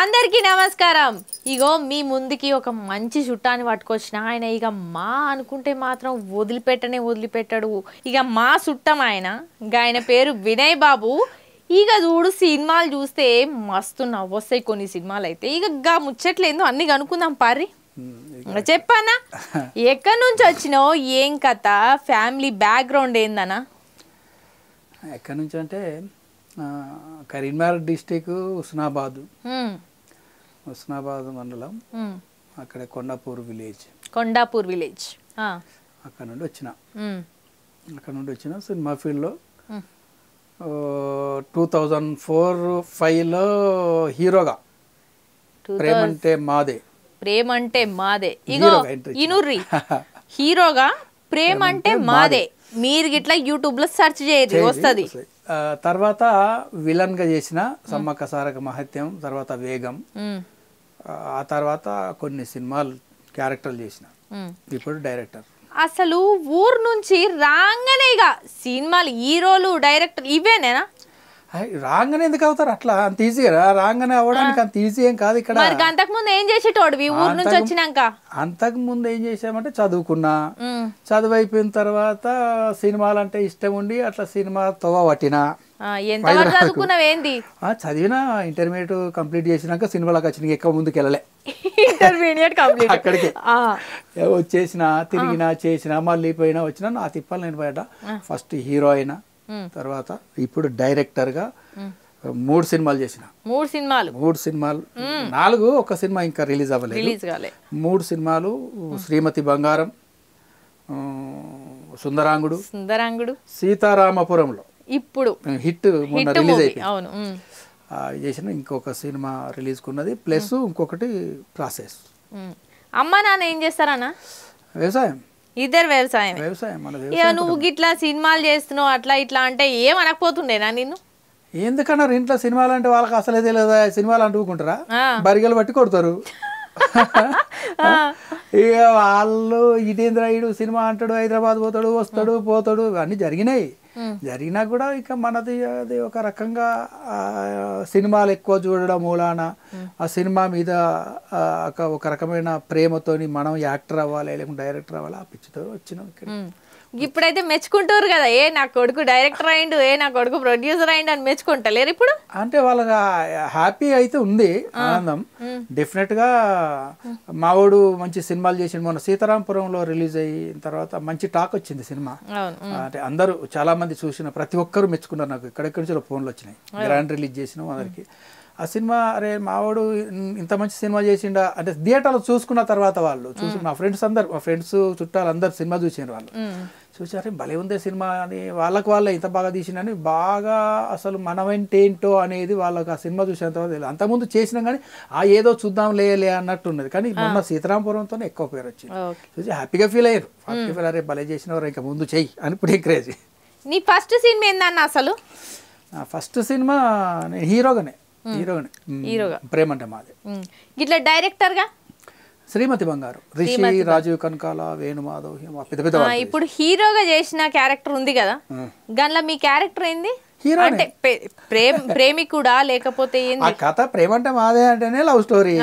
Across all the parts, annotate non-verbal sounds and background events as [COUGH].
అందరికీ నమస్కారం ఇగో మీ ముందుకి ఒక మంచి చుట్టాన్ని పట్టుకొచ్చిన ఆయన ఇక మా అనుకుంటే మాత్రం వదిలిపెట్టనే వదిలిపెట్టాడు ఇక మా చుట్టం ఆయన ఆయన పేరు వినయ్ బాబు ఇక చూడు సినిమాలు చూస్తే మస్తు నవ్వొస్తాయి కొన్ని సినిమాలు అయితే ఇక గా ముచ్చట్లేదు అన్ని కనుక్కుందాం పారి చెప్పానా [LAUGHS] ఎక్కడి నుంచి వచ్చినావు ఏం కథ ఫ్యామిలీ బ్యాక్గ్రౌండ్ ఏందనా ఎక్కడి నుంచి అంటే కరీంనగర్ డిస్టిక్ హుస్నాబాద్ హుస్నాబాద్ మండలం అక్కడ కొండాపూర్ విలేజ్ కొండాపూర్ విలేజ్ అక్కడ నుండి వచ్చిన అక్కడ నుండి వచ్చిన సినిమా ఫీల్డ్లో టూ థౌజండ్ ఫోర్ ఫైవ్లో [LAUGHS] హీరోగా ప్రేమంటే మాదే అంటే మాదే ఇగో ఇనుర్రి హీరోగా అంటే మాదే మీరు గిట్లా యూట్యూబ్ లో సెర్చ్ చేయరు వస్తుంది తర్వాత విలన్ గా చేసిన సమ్మక్క సారక మహత్యం తర్వాత వేగం ఆ తర్వాత కొన్ని సినిమాలు క్యారెక్టర్లు చేసిన ఇప్పుడు డైరెక్టర్ అసలు ఊరు నుంచి రాగానే ఇక సినిమాలు హీరోలు డైరెక్టర్ ఇవేనేనా రాగానే ఎందుకు అవుతారు అట్లా అంత ఈజీ రాగానే అవ్వడానికి అంత ఈజీ ఏం కాదు ఇక్కడ అంతకుముందు ఏం చేసేటోడు ఊరు నుంచి వచ్చినాక అంతకుముందు ఏం చేసామంటే చదువుకున్నా చదువు అయిపోయిన తర్వాత సినిమాలు అంటే ఇష్టం ఉండి అట్లా సినిమా తోవ పట్టినా చదివినా ఇంటర్మీడియట్ కంప్లీట్ చేసినాక సినిమాలకు వచ్చిన ఎక్కువ ముందుకు వెళ్ళలే ఇంటర్మీడియట్ కంప్లీట్ అక్కడికి వచ్చేసిన తిరిగినా చేసినా మళ్ళీ పోయినా వచ్చినా నా తిప్పాలి నేను బయట ఫస్ట్ హీరో అయినా తర్వాత ఇప్పుడు డైరెక్టర్గా మూడు సినిమాలు చేసిన మూడు సినిమాలు మూడు సినిమాలు నాలుగు ఒక సినిమా ఇంకా రిలీజ్ అవ్వలేదు మూడు సినిమాలు శ్రీమతి బంగారం సుందరాంగుడు సుందరాంగుడు సీతారామపురంలో ఇప్పుడు హిట్ మొన్న రిలీజ్ అయిపోయింది అవును చేసిన ఇంకొక సినిమా రిలీజ్ ఉన్నది ప్లస్ ఇంకొకటి ప్రాసెస్ అమ్మ నాన్న ఏం చేస్తారా వ్యవసాయం ఇద్దరు వ్యవసాయం వ్యవసాయం నువ్వు ఇట్లా సినిమాలు చేస్తున్నావు అట్లా ఇట్లా అంటే ఏం అనకపోతుండేనా నిన్ను ఎందుకన్నారు ఇంట్లో సినిమాలు అంటే వాళ్ళకి అసలే తెలియదు సినిమాలు అంటుకుంటారా బరిగలు పట్టి కొడతారు ఇక వాళ్ళు ఇటేంద్ర ఇడు సినిమా అంటాడు హైదరాబాద్ పోతాడు వస్తాడు పోతాడు అన్నీ జరిగినాయి Hmm. జరిగినా కూడా ఇక మనది అది ఒక రకంగా సినిమాలు ఎక్కువ చూడడం మూలాన hmm. ఆ సినిమా మీద ఒక రకమైన ప్రేమతోని మనం యాక్టర్ అవ్వాలి లేకుంటే డైరెక్టర్ అవ్వాలి ఆ పిచ్చితో వచ్చినాం ఇక్కడ hmm. ఇప్పుడైతే మెచ్చుకుంటారు కదా ఏ నా కొడుకు డైరెక్టర్ అయిండు ఏ నా కొడుకు ప్రొడ్యూసర్ అయిండు అని మెచ్చుకుంటలేరు ఇప్పుడు అంటే వాళ్ళకి హ్యాపీ అయితే ఉంది ఆనందం డెఫినెట్ గా మావోడు మంచి సినిమాలు చేసిండు మొన్న సీతారాంపురంలో రిలీజ్ అయిన తర్వాత మంచి టాక్ వచ్చింది సినిమా అంటే అందరూ చాలా మంది చూసిన ప్రతి ఒక్కరు మెచ్చుకున్నారు నాకు ఇక్కడెక్కడి నుంచి ఫోన్లు వచ్చినాయి గ్రాండ్ రిలీజ్ చేసిన అందరికి ఆ సినిమా అరే మావాడు ఇంత మంచి సినిమా చేసిండా అంటే థియేటర్లో చూసుకున్న తర్వాత వాళ్ళు చూసి మా ఫ్రెండ్స్ అందరు మా ఫ్రెండ్స్ చుట్టాలు అందరు సినిమా చూసారు వాళ్ళు చూసారు భలే ఉందే సినిమా అని వాళ్ళకు వాళ్ళే ఇంత బాగా తీసినని బాగా అసలు మనమేంటేంటో అనేది వాళ్ళకి ఆ సినిమా చూసిన తర్వాత అంతకుముందు చేసినా కానీ ఆ ఏదో చూద్దాం లేయలే అన్నట్టు ఉన్నది కానీ మొన్న సీతారాంపురంతో ఎక్కువ పేరు వచ్చింది చూసి హ్యాపీగా ఫీల్ అయ్యారు హ్యాపీ ఫీల్ అరే భలే చేసిన వారు ఇంకా ముందు చెయ్యి అని ఇప్పుడు ఎంకరేజ్ నీ ఫస్ట్ సినిమా ఏందన్న అసలు ఫస్ట్ సినిమా హీరోగానే హీరోగా ప్రేమంటే మాది ఇట్లా డైరెక్టర్ గా శ్రీమతి బంగారు రిషి రాజీవ్ కనకాల వేణుమాధవ్ పెద్ద పెద్ద ఇప్పుడు హీరోగా చేసిన క్యారెక్టర్ ఉంది కదా గన్లా మీ క్యారెక్టర్ ఏంది హీరో అంటే ప్రేమ ప్రేమి కూడా లేకపోతే ఏంది ఆ కథ ప్రేమ అంటే మాదే అంటేనే లవ్ స్టోరీ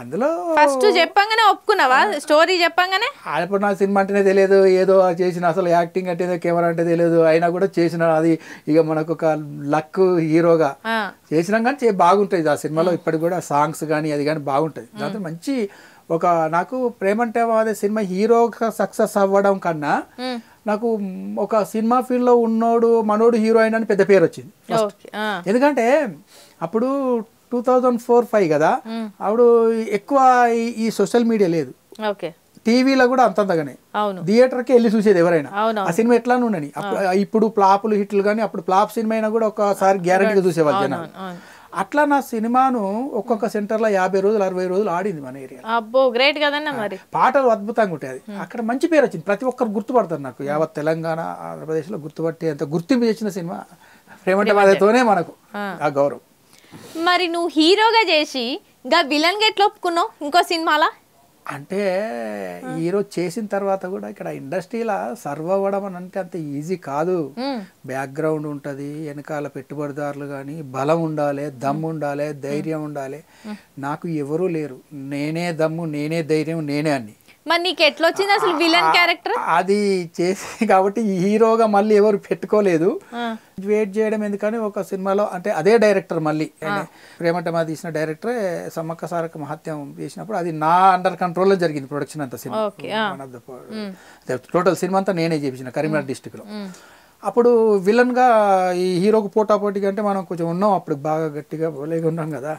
అందులో ఫస్ట్ చెప్పంగానే ఒప్పుకున్నావా స్టోరీ చెప్పంగానే అప్పుడు నాకు సినిమా అంటేనే తెలియదు ఏదో చేసిన అసలు యాక్టింగ్ అంటే ఏదో కెమెరా అంటే తెలియదు అయినా కూడా చేసిన అది ఇక మనకు ఒక లక్ హీరోగా చేసినా కానీ బాగుంటుంది ఆ సినిమాలో ఇప్పటికి కూడా సాంగ్స్ కానీ అది కానీ బాగుంటుంది దాంతో మంచి ఒక నాకు ప్రేమంటే వాదే సినిమా హీరోగా సక్సెస్ అవ్వడం కన్నా నాకు ఒక సినిమా ఫీల్డ్లో ఉన్నోడు మనోడు హీరోయిన్ అని పెద్ద పేరు వచ్చింది ఎందుకంటే అప్పుడు టూ థౌజండ్ ఫోర్ ఫైవ్ కదా అప్పుడు ఎక్కువ ఈ సోషల్ మీడియా లేదు టీవీలో కూడా థియేటర్ థియేటర్కి వెళ్ళి చూసేది ఎవరైనా ఆ సినిమా ఎట్లా ఉండని ఇప్పుడు ప్లాపులు హిట్లు కానీ అప్పుడు ప్లాప్ సినిమా అయినా కూడా ఒకసారి గ్యారంటీగా చూసేవాళ్ళు జనాలు అట్లా నా సినిమాను ఒక్కొక్క సెంటర్లో యాభై రోజులు అరవై రోజులు ఆడింది మన ఏరియా అబ్బో మరి పాటలు అద్భుతంగా ఉంటాయి అక్కడ మంచి పేరు వచ్చింది ప్రతి ఒక్కరు గుర్తుపడతారు నాకు యావత్ తెలంగాణ ఆంధ్రప్రదేశ్లో గుర్తుపట్టి అంత గుర్తింపు చేసిన సినిమా ప్రేమంటవాదతోనే మనకు ఆ గౌరవం మరి నువ్వు హీరోగా చేసి ఇంకా విలన్ గా ఎట్లా ఒప్పుకున్నావు ఇంకో సినిమాలా అంటే ఈరోజు చేసిన తర్వాత కూడా ఇక్కడ ఇండస్ట్రీలో సర్వ్ అవ్వడం అని అంటే అంత ఈజీ కాదు బ్యాక్గ్రౌండ్ ఉంటుంది వెనకాల పెట్టుబడిదారులు కానీ బలం ఉండాలి దమ్ ఉండాలి ధైర్యం ఉండాలి నాకు ఎవరూ లేరు నేనే దమ్ము నేనే ధైర్యం నేనే అని మరి నీకు ఎట్లా వచ్చింది అసలు విలన్ క్యారెక్టర్ అది చేసి [LAUGHS] కాబట్టి హీరోగా మళ్ళీ ఎవరు పెట్టుకోలేదు వెయిట్ చేయడం ఎందుకని ఒక సినిమాలో అంటే అదే డైరెక్టర్ మళ్ళీ మా తీసిన డైరెక్టరే సమ్మక్క సారక మహత్యం చేసినప్పుడు అది నా అండర్ కంట్రోల్లో జరిగింది ప్రొడక్షన్ అంతా సినిమా టోటల్ సినిమా అంతా నేనే చేపించిన కరీంనగర్ డిస్టిక్లో అప్పుడు విలన్గా ఈ హీరోకు పోటీ అంటే మనం కొంచెం ఉన్నాం అప్పుడు బాగా గట్టిగా లేకుండా కదా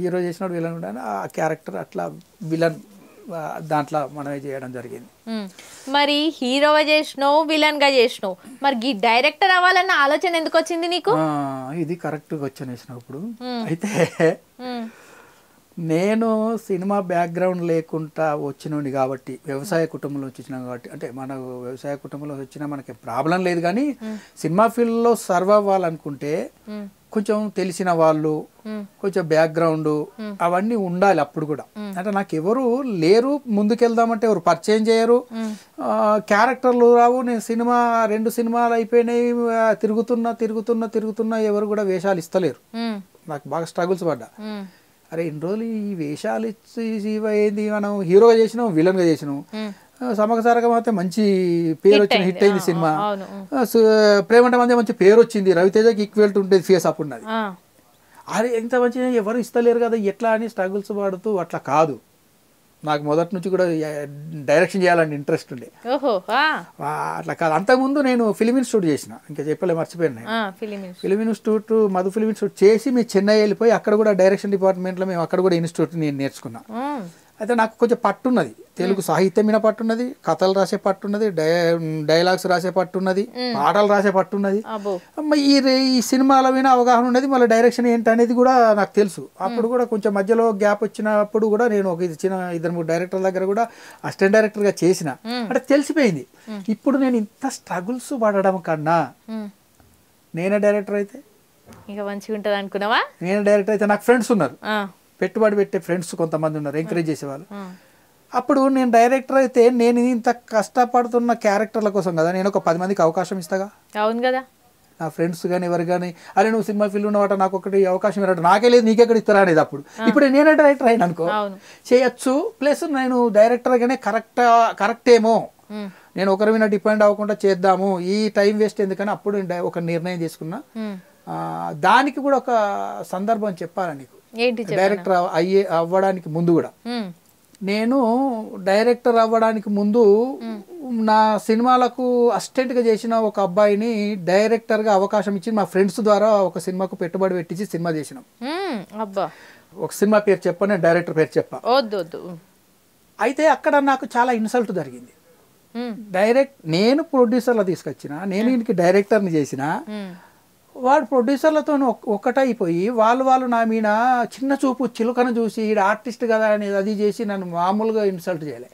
హీరో చేసినప్పుడు విలన్ ఉండాలి ఆ క్యారెక్టర్ అట్లా విలన్ దాంట్లో మనమే చేయడం జరిగింది మరి హీరోగా చేసినావు విలన్ గా చేసినావు మరి డైరెక్టర్ అవ్వాలన్న ఆలోచన ఎందుకు వచ్చింది నీకు ఇది కరెక్ట్ గా వచ్చాను ఇప్పుడు అయితే నేను సినిమా బ్యాక్గ్రౌండ్ లేకుండా వచ్చినోండి కాబట్టి వ్యవసాయ కుటుంబంలో వచ్చిన కాబట్టి అంటే మన వ్యవసాయ కుటుంబంలో వచ్చినా మనకి ప్రాబ్లం లేదు కానీ సినిమా ఫీల్డ్లో సర్వ్ అవ్వాలనుకుంటే కొంచెం తెలిసిన వాళ్ళు కొంచెం బ్యాక్గ్రౌండ్ అవన్నీ ఉండాలి అప్పుడు కూడా అంటే నాకు ఎవరు లేరు ముందుకెళ్దామంటే ఎవరు పరిచయం చేయరు క్యారెక్టర్లు రావు నేను సినిమా రెండు సినిమాలు అయిపోయినాయి తిరుగుతున్నా తిరుగుతున్నా తిరుగుతున్నా ఎవరు కూడా వేషాలు ఇస్తలేరు నాకు బాగా స్ట్రగుల్స్ పడ్డా అరే ఇన్ని రోజులు ఈ వేషాలు ఇచ్చి ఏంది మనం హీరోగా చేసినాం విలన్గా చేసినాం సమక సారక మాత్రం మంచి పేరు వచ్చింది హిట్ అయింది సినిమా ప్రేమంట మధ్య మంచి పేరు వచ్చింది రవితేజకి ఈక్వల్ టు ఉండేది ఫేస్ అప్ ఉన్నది అరే ఎంత మంచిగా ఎవరు ఇస్తలేరు కదా ఎట్లా అని స్ట్రగుల్స్ పాడుతూ అట్లా కాదు నాకు మొదటి నుంచి కూడా డైరెక్షన్ చేయాలని ఇంట్రెస్ట్ ఉండే అట్లా కాదు అంతకుముందు నేను ఫిలిం ఇన్స్టిట్యూట్ చేసిన ఇంకా చెప్పలే మర్చిపోయాను film institute Madhu film institute చేసి మేము చెన్నై వెళ్ళిపోయి అక్కడ కూడా డైరెక్షన్ డిపార్ట్మెంట్లో మేము అక్కడ కూడా ఇన్స్టిట్యూట్ నేను నేర్చుకున్నా అయితే నాకు కొంచెం పట్టున్నది తెలుగు సాహిత్యం మీద పట్టున్నది కథలు రాసే పట్టున్నది డైలాగ్స్ రాసే పట్టున్నది పాటలు రాసే పట్టున్నది ఈ ఈ సినిమాల మీద అవగాహన ఉన్నది మళ్ళీ డైరెక్షన్ ఏంటనేది కూడా నాకు తెలుసు అప్పుడు కూడా కొంచెం మధ్యలో గ్యాప్ వచ్చినప్పుడు కూడా నేను ఒక చిన్న ఇద్దరు మూడు డైరెక్టర్ దగ్గర కూడా అసిస్టెంట్ డైరెక్టర్గా చేసిన అంటే తెలిసిపోయింది ఇప్పుడు నేను ఇంత స్ట్రగుల్స్ పడడం కన్నా నేనే డైరెక్టర్ అయితే ఇంకా మంచిగా ఉంటది అనుకున్నావా నేను డైరెక్టర్ అయితే నాకు ఫ్రెండ్స్ ఉన్నారు పెట్టుబడి పెట్టే ఫ్రెండ్స్ కొంతమంది ఉన్నారు ఎంకరేజ్ hmm. చేసేవాళ్ళు hmm. అప్పుడు నేను డైరెక్టర్ అయితే నేను ఇంత కష్టపడుతున్న క్యారెక్టర్ల కోసం కదా నేను ఒక పది మందికి అవకాశం ఇస్తాగా అవును కదా నా ఫ్రెండ్స్ కానీ ఎవరు కానీ అరే నువ్వు సినిమా ఫీల్డ్ ఉన్నవాట నాకు ఒకటి అవకాశం ఇవ్వడం నాకే లేదు నీకెక్కడ ఇస్తారా అనేది అప్పుడు hmm. ఇప్పుడు నేనే డైరెక్టర్ అయినా అనుకో చేయొచ్చు ప్లస్ నేను డైరెక్టర్ గానే కరెక్ట్ కరెక్ట్ ఏమో నేను ఒకరి మీద డిపెండ్ అవ్వకుండా చేద్దాము ఈ టైం వేస్ట్ ఎందుకని అప్పుడు ఒక నిర్ణయం తీసుకున్నా దానికి కూడా ఒక సందర్భం చెప్పాలని డైరెక్టర్ అయ్యే అవ్వడానికి ముందు కూడా నేను డైరెక్టర్ అవ్వడానికి ముందు నా సినిమాలకు గా చేసిన ఒక అబ్బాయిని డైరెక్టర్గా అవకాశం ఇచ్చి మా ఫ్రెండ్స్ ద్వారా ఒక సినిమాకు పెట్టుబడి పెట్టించి సినిమా చేసినాం ఒక సినిమా పేరు చెప్ప నేను డైరెక్టర్ పేరు చెప్ప అయితే అక్కడ నాకు చాలా ఇన్సల్ట్ జరిగింది డైరెక్ట్ నేను ప్రొడ్యూసర్లో తీసుకొచ్చిన నేను ఇంటికి డైరెక్టర్ని చేసిన వాడు ప్రొడ్యూసర్లతో ఒక్కటైపోయి వాళ్ళు వాళ్ళు నా మీద చిన్న చూపు చిలుకను చూసి ఈడ ఆర్టిస్ట్ కదా అనేది అది చేసి నన్ను మామూలుగా ఇన్సల్ట్ చేయలే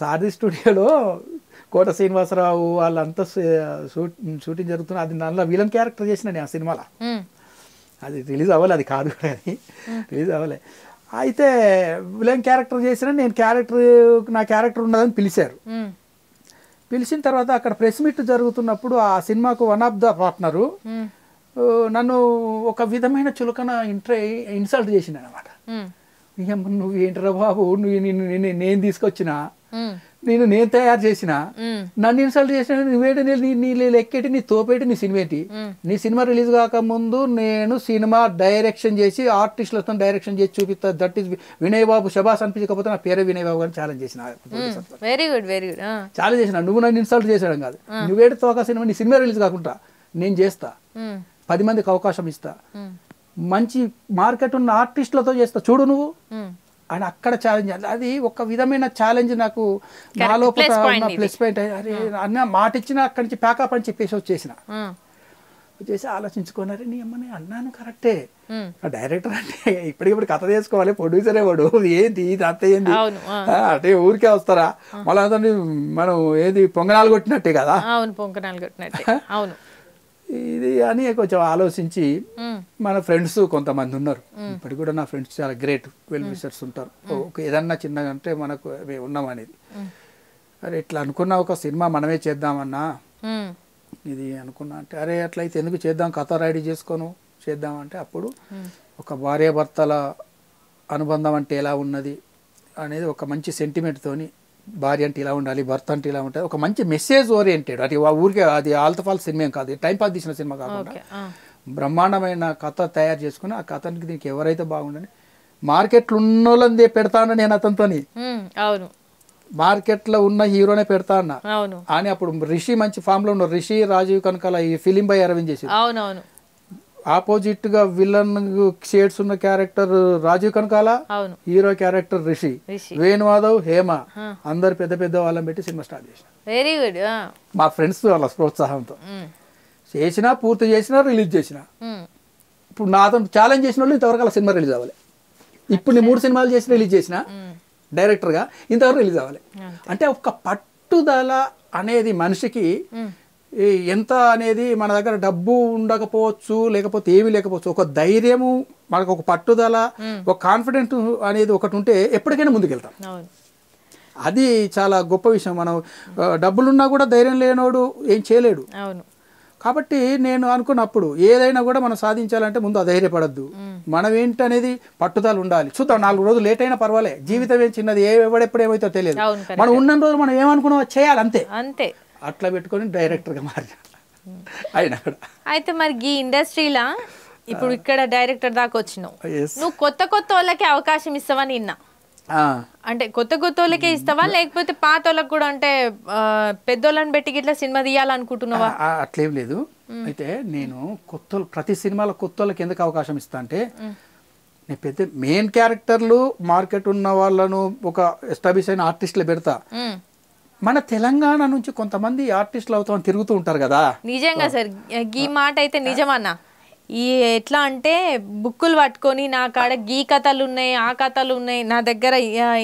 సారథి స్టూడియోలో కోట శ్రీనివాసరావు వాళ్ళంతా షూటింగ్ జరుగుతున్న అది నల్ల విలన్ క్యారెక్టర్ చేసిన నేను ఆ సినిమాలో అది రిలీజ్ అవ్వలే అది కాదు కానీ రిలీజ్ అవ్వలే అయితే విలన్ క్యారెక్టర్ చేసిన నేను క్యారెక్టర్ నా క్యారెక్టర్ ఉన్నదని పిలిచారు పిలిచిన తర్వాత అక్కడ ప్రెస్ మీట్ జరుగుతున్నప్పుడు ఆ సినిమాకు వన్ ఆఫ్ ద పార్ట్నరు నన్ను ఒక విధమైన చులకన ఇంటర్ ఇన్సల్ట్ చేసింది అనమాట నువ్వు ఏంటరా బాబు నువ్వు నేను నేను తీసుకొచ్చిన నేను నేను తయారు చేసిన నన్ను ఇన్సల్ట్ చేసిన నువ్వేంటి నీ లెక్కేటి నీ తోపేటి నీ సినిమా ఏంటి నీ సినిమా రిలీజ్ కాకముందు నేను సినిమా డైరెక్షన్ చేసి ఆర్టిస్టులతో డైరెక్షన్ చేసి చూపిస్తా దట్ ఈస్ వినయ్ బాబు శబాస్ అనిపించకపోతే నా పేరే వినయ్ బాబు గారిని ఛాలెంజ్ చేసిన very good very good challenge చేసిన నువ్వు నన్ను ఇన్సల్ట్ చేసాడు కాదు నువ్వేటి తోక సినిమా నీ సినిమా రిలీజ్ కాకుండా నేను చేస్తా పది మందికి అవకాశం ఇస్తా మంచి మార్కెట్ ఉన్న ఆర్టిస్టులతో చేస్తా చూడు నువ్వు అని అక్కడ ఛాలెంజ్ అది ఒక విధమైన ఛాలెంజ్ నాకు నా లోపల ప్లస్ పాయింట్ అరే అన్న మాట ఇచ్చిన అక్కడి నుంచి ప్యాకప్ అని చెప్పేసి వచ్చేసిన చేసి అరే నీ అమ్మని అన్నాను కరెక్టే డైరెక్టర్ అంటే ఇప్పటికిప్పుడు కథ చేసుకోవాలి ప్రొడ్యూసరే వాడు ఏంటి ఇది అంత ఏంది అంటే ఊరికే వస్తారా మళ్ళీ మనం ఏది పొంగనాలు కొట్టినట్టే కదా అవును పొంగనాలు కొట్టినట్టే [LAUGHS] అవును ఇది అని కొంచెం ఆలోచించి మన ఫ్రెండ్స్ కొంతమంది ఉన్నారు ఇప్పటికి కూడా నా ఫ్రెండ్స్ చాలా గ్రేట్ వెల్ విషర్స్ ఉంటారు ఏదన్నా చిన్నగా అంటే మనకు ఉన్నాం అనేది అరే ఇట్లా అనుకున్న ఒక సినిమా మనమే చేద్దామన్నా ఇది అనుకున్నా అంటే అరే అట్లయితే ఎందుకు చేద్దాం కథ రైడీ చేసుకోను చేద్దామంటే అప్పుడు ఒక భార్యాభర్తల అనుబంధం అంటే ఎలా ఉన్నది అనేది ఒక మంచి సెంటిమెంట్తోని భార్య అంటే ఇలా ఉండాలి భర్త అంటే ఇలా ఉంటుంది ఒక మంచి మెసేజ్ ఓరియంటెడ్ అది ఊరికే అది ఆల్తఫాల్ ఫాల్ సినిమా కాదు టైం పాస్ తీసిన సినిమా కాకుండా బ్రహ్మాండమైన కథ తయారు చేసుకుని ఆ కథనికి దీనికి ఎవరైతే బాగుండని మార్కెట్లో ఉన్న వాళ్ళని పెడతాను నేను అతనితోని అవును మార్కెట్లో ఉన్న హీరోనే పెడతా అన్న అని అప్పుడు రిషి మంచి ఫామ్ లో ఉన్నారు రిషి రాజీవ్ కనుక ఈ ఫిలిం బై అరవింద్ చేసి అవునవును ఆపోజిట్గా విలన్ షేడ్స్ ఉన్న character Rajeev Kanakala hero character Rishi Venumadhav Hema అందరు పెద్ద పెద్ద వాళ్ళని పెట్టి సినిమా స్టార్ట్ చేసిన వెరీ గుడ్ మా ఫ్రెండ్స్ వాళ్ళ ప్రోత్సాహంతో చేసిన పూర్తి చేసిన రిలీజ్ చేసిన ఇప్పుడు నాతో ఛాలెంజ్ చేసిన వాళ్ళు ఇంతవరకు అలా సినిమా రిలీజ్ అవ్వాలి ఇప్పుడు నేను మూడు సినిమాలు చేసి రిలీజ్ చేసిన డైరెక్టర్గా ఇంతవరకు రిలీజ్ అవ్వాలి అంటే ఒక పట్టుదల అనేది మనిషికి ఎంత అనేది మన దగ్గర డబ్బు ఉండకపోవచ్చు లేకపోతే ఏమీ లేకపోవచ్చు ఒక ధైర్యము మనకు ఒక పట్టుదల ఒక కాన్ఫిడెంట్ అనేది ఒకటి ఉంటే ఎప్పటికైనా ముందుకెళ్తాం అది చాలా గొప్ప విషయం మనం డబ్బులున్నా కూడా ధైర్యం లేనోడు ఏం చేయలేడు కాబట్టి నేను అనుకున్నప్పుడు ఏదైనా కూడా మనం సాధించాలంటే ముందు అధైర్యపడద్దు మనం ఏంటనేది పట్టుదల ఉండాలి చూద్దాం నాలుగు రోజులు లేట్ అయినా పర్వాలే జీవితం ఏం చిన్నది ఏ ఎవడెప్పుడు ఏమైతే తెలియదు మనం ఉన్న రోజులు మనం ఏమనుకున్నామో చేయాలి అంతే అంతే అట్లా పెట్టుకొని డైరెక్టర్గా మారినా కూడా అయితే మరి ఈ ఇండస్ట్రీలా ఇప్పుడు ఇక్కడ డైరెక్టర్ దాకా వచ్చినావు నువ్వు కొత్త కొత్త వాళ్ళకి అవకాశం ఇస్తావని నిన్న అంటే కొత్త కొత్త వాళ్ళకే ఇస్తావా లేకపోతే పాత వాళ్ళకి కూడా అంటే పెద్ద వాళ్ళని పెట్టి ఇట్లా సినిమా తీయాలనుకుంటున్నావా అట్లేం లేదు అయితే నేను కొత్త ప్రతి సినిమాలో కొత్త వాళ్ళకి ఎందుకు అవకాశం ఇస్తా అంటే నేను పెద్ద మెయిన్ క్యారెక్టర్లు మార్కెట్ ఉన్న వాళ్ళను ఒక ఎస్టాబ్లిష్ అయిన ఆర్టిస్టులు పెడతా మన తెలంగాణ నుంచి కొంతమంది ఆర్టిస్టులు అవుతాం తిరుగుతూ ఉంటారు కదా నిజంగా సార్ ఈ మాట అయితే నిజమన్నా ఈ ఎట్లా అంటే బుక్కులు పట్టుకొని నా కాడ గీ కథలు ఉన్నాయి ఆ కథలు ఉన్నాయి నా దగ్గర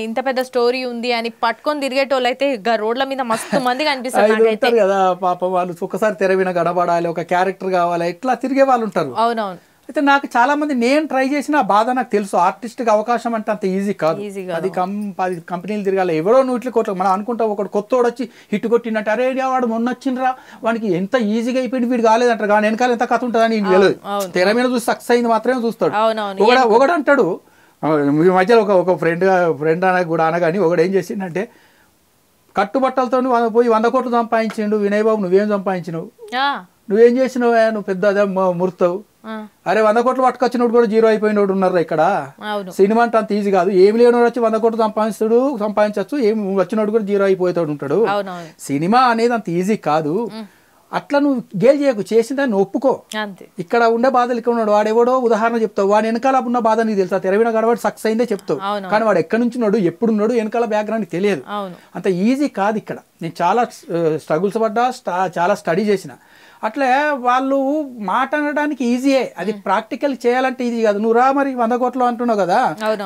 ఇంత పెద్ద స్టోరీ ఉంది అని పట్టుకొని తిరిగేటోళ్ళు అయితే రోడ్ల మీద మస్తు మంది కనిపిస్తారు [LAUGHS] కదా పాప వాళ్ళు ఒకసారి తెరవిన గడబడాలి ఒక క్యారెక్టర్ కావాలి ఇట్లా తిరిగే వాళ్ళు ఉంటారు అవునవును అయితే నాకు చాలా మంది నేను ట్రై చేసిన బాధ నాకు తెలుసు ఆర్టిస్ట్ గా అవకాశం అంటే అంత ఈజీ కాదు అది కం అది కంపెనీలు తిరగాలి ఎవరో నూట్లు కోట్లు మనం అనుకుంటాం ఒకడు కొత్త వచ్చి హిట్ కొట్టినట్టు అరే వాడు మొన్న వచ్చిండ్రా వానికి ఎంత ఈజీగా అయిపోయింది వీడు కాలేదంటారు కానీ వెనకాల ఎంత కథ ఉంటుందని తెలియదు తెర మీద చూసి సక్సెస్ అయింది మాత్రమే చూస్తాడు ఒకడ ఒకడు అంటాడు మీ మధ్యలో ఒక ఒక ఫ్రెండ్ ఫ్రెండ్ అనగా కూడా అనగాని ఒకడు ఏం అంటే కట్టుబట్టలతో పోయి వంద కోట్లు సంపాదించిండు వినయ్ బాబు నువ్వేం సంపాదించినావు నువ్వేం చేసినావు నువ్వు పెద్ద ముర్తావు అరే వంద కోట్లు పట్టుకొచ్చినోడు కూడా జీరో అయిపోయిన వాడు ఉన్నారు ఇక్కడ సినిమా అంటే అంత ఈజీ కాదు ఏమి లేనోడు వచ్చి వంద కోట్లు సంపాదిస్తాడు సంపాదించవచ్చు ఏమి వచ్చిన కూడా జీరో అయిపోతాడు ఉంటాడు సినిమా అనేది అంత ఈజీ కాదు అట్లా నువ్వు గేల్ చేయకు చేసిన దాన్ని ఒప్పుకో ఇక్కడ ఉండే బాధలు ఇక్కడ ఉన్నాడు వాడెవడో ఉదాహరణ చెప్తావు వాడు వెనకాల ఉన్న బాధ నీకు తెలుసా తెరవిన గడవాడు సక్సెస్ అయిందే చెప్తావు కానీ వాడు ఎక్కడి నుంచి ఉన్నాడు ఉన్నాడు వెనకాల బ్యాక్గ్రౌండ్ తెలియదు అంత ఈజీ కాదు ఇక్కడ నేను చాలా స్ట్రగుల్స్ పడ్డా చాలా స్టడీ చేసిన అట్లే వాళ్ళు మాట అనడానికి ఈజీయే అది ప్రాక్టికల్ చేయాలంటే ఈజీ కాదు నువ్వు రా మరి వంద కోట్లు అంటున్నావు కదా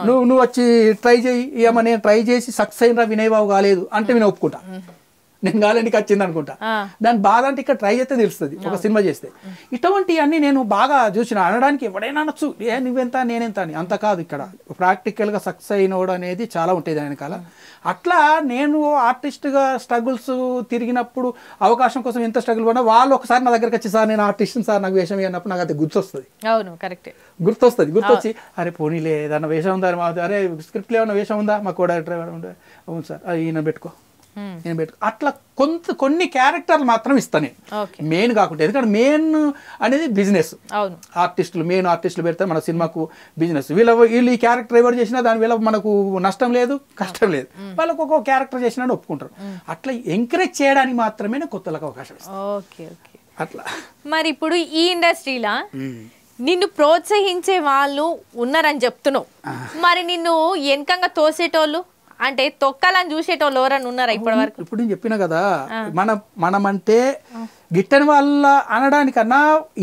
నువ్వు నువ్వు వచ్చి ట్రై చేయి ఏమని ట్రై చేసి సక్సెస్ రా వినయబాబు కాలేదు అంటే నేను ఒప్పుకుంటా నేను గాలండికి వచ్చింది అనుకుంటా దాని బాధ అంటే ఇక్కడ ట్రై చేస్తే తెలుస్తుంది ఒక సినిమా చేస్తే ఇటువంటి అన్ని నేను బాగా చూసిన అనడానికి ఎవడైనా అనొచ్చు ఏ నువ్వెంత నేనెంత అని అంత కాదు ఇక్కడ ప్రాక్టికల్గా సక్సెస్ అయినోడు అనేది చాలా ఉంటుంది వెనకాల అట్లా నేను ఆర్టిస్ట్గా స్ట్రగుల్స్ తిరిగినప్పుడు అవకాశం కోసం ఎంత స్ట్రగుల్ పడినా వాళ్ళు ఒకసారి నా దగ్గరకు వచ్చి సార్ నేను ఆర్టిస్ట్ సార్ నాకు వేషం అన్నప్పుడు నాకు అది గుర్తొస్తుంది అవును కరెక్ట్ గుర్తొస్తుంది గుర్తొచ్చి అరే పోనీలే ఏదన్నా వేషం ఉందా అరే స్క్రిప్ట్లో ఏమన్నా వేషం ఉందా మా కూడా డ్రైవర్ అవును సార్ ఈయన పెట్టుకో Hmm. నేను పెట్టు అట్లా కొంత కొన్ని క్యారెక్టర్లు మాత్రం ఇస్తాను మెయిన్ కాకుండా ఎందుకంటే మెయిన్ అనేది బిజినెస్ ఆర్టిస్టులు మెయిన్ ఆర్టిస్టులు పెడితే మన సినిమాకు బిజినెస్ వీళ్ళ వీళ్ళు ఈ క్యారెక్టర్ ఎవరు చేసినా దాని వీళ్ళ మనకు నష్టం లేదు కష్టం లేదు hmm. వాళ్ళకు ఒక్కొక్క క్యారెక్టర్ చేసినా ఒప్పుకుంటారు hmm. అట్లా ఎంకరేజ్ చేయడానికి మాత్రమే కొత్తలకు అవకాశం అట్లా మరి ఇప్పుడు ఈ ఇండస్ట్రీలా నిన్ను ప్రోత్సహించే వాళ్ళు ఉన్నారని చెప్తున్నావు మరి నిన్ను వెనకంగా తోసేటోళ్ళు అంటే తొక్కలని చూసేటోళ్ళు ఎవరన్నా ఉన్నారా ఇప్పటి వరకు ఇప్పుడు నేను చెప్పిన కదా మన మనం అంటే గిట్టని వాళ్ళ అనడానికన్నా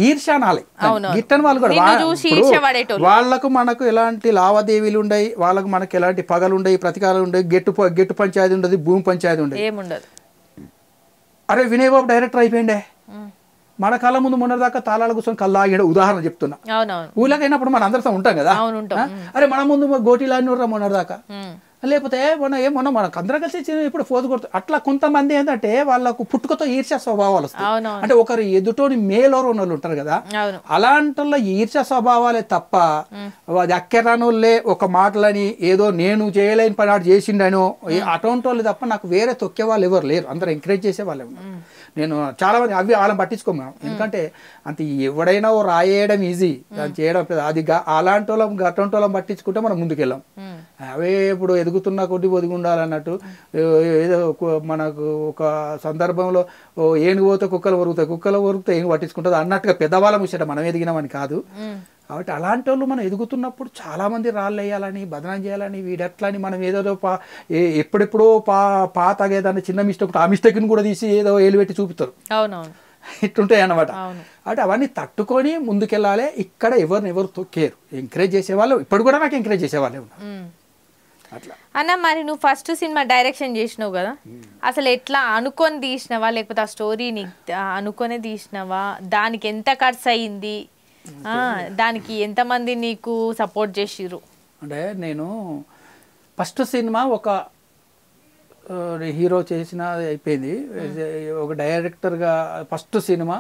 ఈర్ష అనాలి గిట్టని వాళ్ళు కూడా వాళ్ళకు మనకు ఎలాంటి లావాదేవీలు ఉండయి వాళ్ళకు మనకు ఎలాంటి పగలు ఉండయి ప్రతికారాలు ఉండయి గెట్టు గెట్టు పంచాయతీ ఉండదు భూమి పంచాయతీ ఉండదు అరే వినయ్ బాబు డైరెక్టర్ అయిపోయిండే మన కాలం ముందు మొన్నదాకా తాళాల కోసం కళ్ళాగిన ఉదాహరణ చెప్తున్నా ఊళ్ళకైనప్పుడు మన అందరితో ఉంటాం కదా అరే మన ముందు గోటిలాడినరా మొన్నదాకా లేకపోతే మనం ఏమో మనకు అందరం కలిసి ఇప్పుడు ఫోజు కొడుతుంది అట్లా కొంతమంది ఏంటంటే వాళ్ళకు పుట్టుకతో ఈర్ష్యా స్వభావాలు వస్తాయి అంటే ఒకరు ఎదుటోని ఉన్న వాళ్ళు ఉంటారు కదా అలాంటి ఈర్ష స్వభావాలే తప్ప అది అక్కెరానోళ్ళే ఒక మాటలని ఏదో నేను చేయలేని పని ఆడు చేసిండను అటువంటి వాళ్ళు తప్ప నాకు వేరే తొక్కే వాళ్ళు ఎవరు లేరు అందరూ ఎంకరేజ్ చేసే వాళ్ళు నేను చాలామంది అవి వాళ్ళని పట్టించుకోమా ఎందుకంటే అంత ఎవడైనా రాయేయడం ఈజీ దాన్ని చేయడం అది అలాంటి వాళ్ళం గట్టంటి వాళ్ళం పట్టించుకుంటే మనం ముందుకెళ్ళాం అవే ఇప్పుడు ఎదుగుతున్న కొద్ది ఒదిగి ఉండాలన్నట్టు ఏదో మనకు ఒక సందర్భంలో ఏనుగు పోతే కుక్కలు ఒరుగుతాయి కుక్కలు ఒరుగుతాయి ఏం పట్టించుకుంటుంది అన్నట్టుగా పెద్దవాళ్ళం ముచ్చట మనం ఎదిగినామని కాదు కాబట్టి అలాంటి వాళ్ళు మనం ఎదుగుతున్నప్పుడు చాలామంది రాళ్ళు వేయాలని బదనం చేయాలని వీడట్లా మనం ఏదో పా ఎప్పుడెప్పుడో పా పాత ఏదైనా చిన్న మిస్టేక్ ఆ మిస్టేక్ని కూడా తీసి ఏదో ఏలు పెట్టి చూపిస్తారు అవునవును ఇట్లుంటాయి అనమాట అంటే అవన్నీ తట్టుకొని ముందుకెళ్ళాలి ఇక్కడ ఎవరిని ఎవరు తొక్కేరు ఎంకరేజ్ చేసేవాళ్ళు ఇప్పుడు కూడా నాకు ఎంకరేజ్ చేసేవాళ్ళే ఉన్నారు అట్లా అన్న మరి నువ్వు ఫస్ట్ సినిమా డైరెక్షన్ చేసినావు కదా అసలు ఎట్లా అనుకొని తీసినవా లేకపోతే ఆ స్టోరీని అనుకొని తీసినవా దానికి ఎంత ఖర్చు అయింది దానికి ఎంతమంది నీకు సపోర్ట్ చేసిరు అంటే నేను ఫస్ట్ సినిమా ఒక హీరో చేసిన అయిపోయింది ఒక డైరెక్టర్గా ఫస్ట్ సినిమా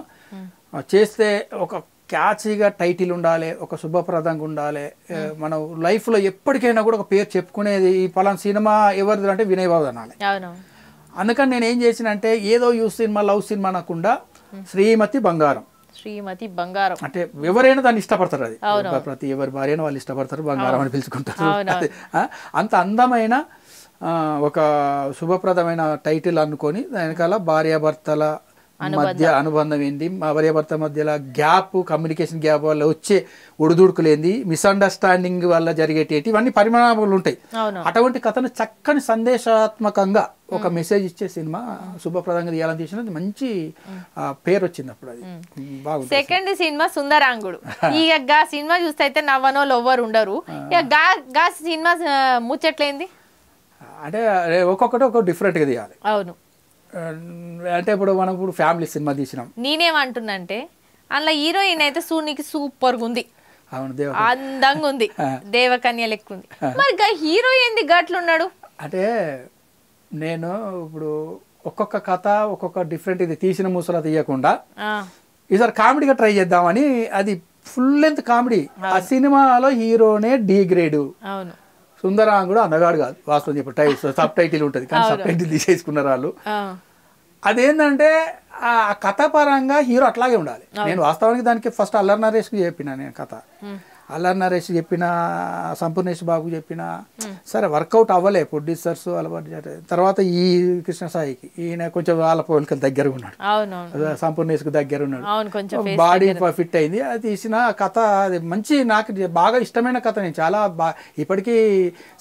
చేస్తే ఒక క్యాచీగా టైటిల్ ఉండాలి ఒక శుభప్రదంగా ఉండాలి మనం లైఫ్లో ఎప్పటికైనా కూడా ఒక పేరు చెప్పుకునేది ఈ పలానా సినిమా ఎవరిది అంటే వినయ్ బాబు అనాలి అందుకని నేను ఏం చేసిన అంటే ఏదో యూ సినిమా లవ్ సినిమా అనకుండా శ్రీమతి బంగారం శ్రీమతి బంగారం అంటే ఎవరైనా దాన్ని ఇష్టపడతారు అది ప్రతి ఎవరి భార్య వాళ్ళు ఇష్టపడతారు బంగారం అని పిలుచుకుంటారు అంత అందమైన ఒక శుభప్రదమైన టైటిల్ అనుకొని వెనకాల భార్యాభర్తల మధ్య అనుబంధం ఏంటి మా భార్యాభర్త మధ్యలో గ్యాప్ కమ్యూనికేషన్ గ్యాప్ వల్ల వచ్చే ఒడిదుడుకులేంది మిస్అండర్స్టాండింగ్ వల్ల జరిగేటి ఇవన్నీ పరిమాణాలు ఉంటాయి అటువంటి కథను చక్కని సందేశాత్మకంగా ఒక మెసేజ్ ఇచ్చే సినిమా శుభప్రదంగా తీయాలని తీసినది మంచి పేరు వచ్చింది అప్పుడు అది సెకండ్ సినిమా సుందరాంగుడు ఈ [LAUGHS] సినిమా చూస్తే అయితే నవ్వనో ఎవ్వరు ఉండరు ఇక గా గా సినిమా ముచ్చట్లేంది అంటే ఒక్కొక్కటి ఒక్కొక్క డిఫరెంట్గా తీయాలి అవును అంటే ఇప్పుడు మనం ఇప్పుడు ఫ్యామిలీ సినిమా తీసినాం నేనేమంటున్నా అంటే అందులో హీరోయిన్ అయితే సూనికి సూపర్ ఉంది అవును అందంగా ఉంది దేవకన్య లెక్క ఉంది మరి హీరో ఏంది గట్లున్నాడు అంటే నేను ఇప్పుడు ఒక్కొక్క కథ ఒక్కొక్క డిఫరెంట్ ఇది తీసిన ముసలా తీయకుండా ఈసారి కామెడీగా ట్రై చేద్దామని అది ఫుల్ లెంత్ కామెడీ ఆ సినిమాలో హీరోనే డీ గ్రేడు అవును సుందరాం కూడా అన్నగాడు కాదు వాస్తవం చెప్పి టై [LAUGHS] సబ్ టైటిల్ ఉంటుంది కానీ సబ్ టైటిల్ తీసేసుకున్నారు వాళ్ళు అదేంటంటే ఆ కథ పరంగా హీరో అట్లాగే ఉండాలి నేను వాస్తవానికి దానికి ఫస్ట్ అల్లర్ నరేష్ చెప్పిన నేను కథ అలా నరేష్ చెప్పిన సంపూర్ణేష్ బాబు చెప్పిన సరే వర్కౌట్ అవ్వలే ప్రొడ్యూసర్స్ అలవాటు తర్వాత ఈ కృష్ణసాయికి ఈయన కొంచెం వాళ్ళ పోలికలు దగ్గర ఉన్నాడు సంపూర్ణేష్ దగ్గర ఉన్నాడు బాడీ ఫిట్ అయింది అది తీసిన కథ అది మంచి నాకు బాగా ఇష్టమైన కథ నేను చాలా బా ఇప్పటికీ